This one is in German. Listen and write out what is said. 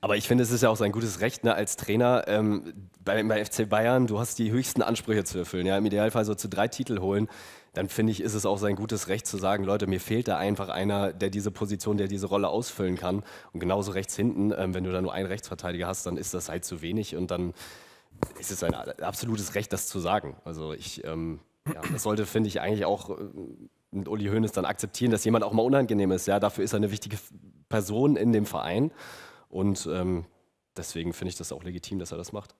Aber ich finde, es ist ja auch sein gutes Recht ne, als Trainer ähm, bei, bei, FC Bayern, du hast die höchsten Ansprüche zu erfüllen. Ja? Im Idealfall so zu drei Titel holen. Dann finde ich, ist es auch sein gutes Recht zu sagen, Leute, mir fehlt da einfach einer, der diese Position, der diese Rolle ausfüllen kann. Und genauso rechts hinten, ähm, wenn du da nur einen Rechtsverteidiger hast, dann ist das halt zu wenig und dann ist es sein absolutes Recht, das zu sagen. Also ich, ähm, ja, das sollte, finde ich, eigentlich auch äh, Uli Hoeneß dann akzeptieren, dass jemand auch mal unangenehm ist. Ja, dafür ist er eine wichtige Person in dem Verein. Und ähm, deswegen finde ich das auch legitim, dass er das macht.